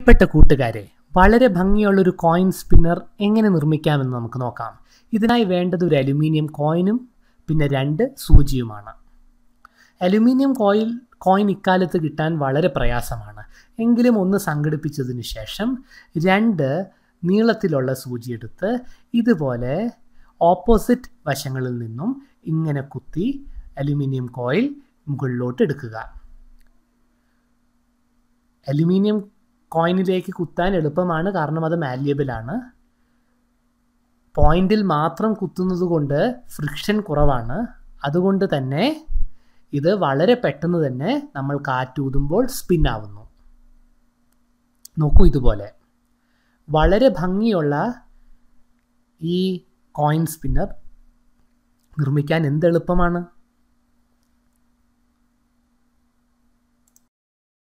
പ്രിയപ്പെട്ട കൂട്ടുകാരെ വളരെ ഭംഗിയുള്ള ഒരു കോയിൻ സ്പിന്നർ എങ്ങനെ നിർമ്മിക്കാമെന്ന് നമുക്ക് നോക്കാം ഇതിനായി വേണ്ടത് ഒരു അലുമിനിയം കോയിനും പിന്നെ രണ്ട് സൂചിയുമാണ് അലുമിനിയം കോയിൽ കോയിൻ ഇക്കാലത്ത് കിട്ടാൻ വളരെ പ്രയാസമാണ് എങ്കിലും ഒന്ന് സംഘടിപ്പിച്ചതിന് ശേഷം രണ്ട് നീളത്തിലുള്ള സൂചി എടുത്ത് ഇതുപോലെ ഓപ്പോസിറ്റ് വശങ്ങളിൽ നിന്നും ഇങ്ങനെ കുത്തി അലുമിനിയം കോയിൽ മുകളിലോട്ട് എടുക്കുക അലുമിനിയം കോയിനിലേക്ക് കുത്താൻ എളുപ്പമാണ് കാരണം അത് മാല്യബിളാണ് പോയിന്റിൽ മാത്രം കുത്തുന്നത് കൊണ്ട് ഫ്രിക്ഷൻ കുറവാണ് അതുകൊണ്ട് തന്നെ ഇത് വളരെ പെട്ടെന്ന് തന്നെ നമ്മൾ കാറ്റൂതുമ്പോൾ ആവുന്നു നോക്കൂ ഇതുപോലെ വളരെ ഭംഗിയുള്ള ഈ കോയിൻ സ്പിന്നർ നിർമ്മിക്കാൻ എന്ത് എളുപ്പമാണ്